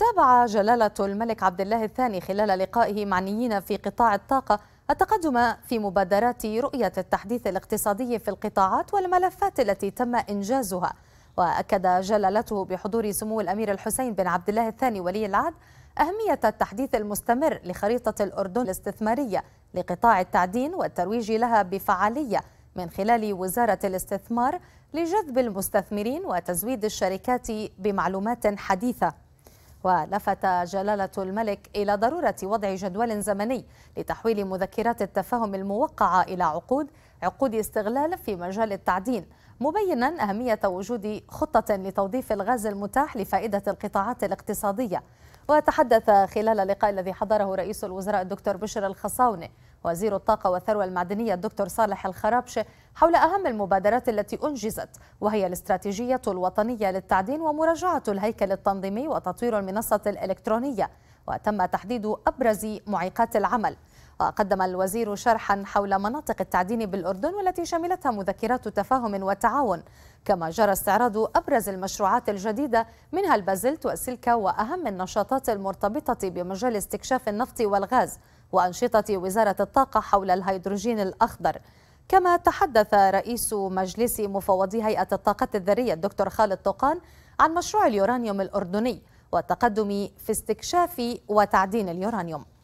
تابع جلالة الملك عبد الله الثاني خلال لقائه معنيين في قطاع الطاقة التقدم في مبادرات رؤية التحديث الاقتصادي في القطاعات والملفات التي تم إنجازها وأكد جلالته بحضور سمو الأمير الحسين بن عبد الله الثاني ولي العهد أهمية التحديث المستمر لخريطة الأردن الاستثمارية لقطاع التعدين والترويج لها بفعالية من خلال وزارة الاستثمار لجذب المستثمرين وتزويد الشركات بمعلومات حديثة ولفت جلالة الملك إلى ضرورة وضع جدول زمني لتحويل مذكرات التفاهم الموقعة إلى عقود عقود استغلال في مجال التعدين مبينا أهمية وجود خطة لتوظيف الغاز المتاح لفائدة القطاعات الاقتصادية وتحدث خلال اللقاء الذي حضره رئيس الوزراء الدكتور بشر الخصاونة وزير الطاقة والثروة المعدنية الدكتور صالح الخرابشة حول أهم المبادرات التي أنجزت وهي الاستراتيجية الوطنية للتعدين ومراجعة الهيكل التنظيمي وتطوير المنصة الإلكترونية وتم تحديد أبرز معيقات العمل وقدم الوزير شرحا حول مناطق التعدين بالأردن والتي شملتها مذكرات تفاهم وتعاون كما جرى استعراض أبرز المشروعات الجديدة منها البازلت والسلكة وأهم النشاطات المرتبطة بمجال استكشاف النفط والغاز وأنشطة وزارة الطاقة حول الهيدروجين الأخضر كما تحدث رئيس مجلس مفوضي هيئة الطاقة الذرية الدكتور خالد طوقان عن مشروع اليورانيوم الأردني والتقدم في استكشاف وتعدين اليورانيوم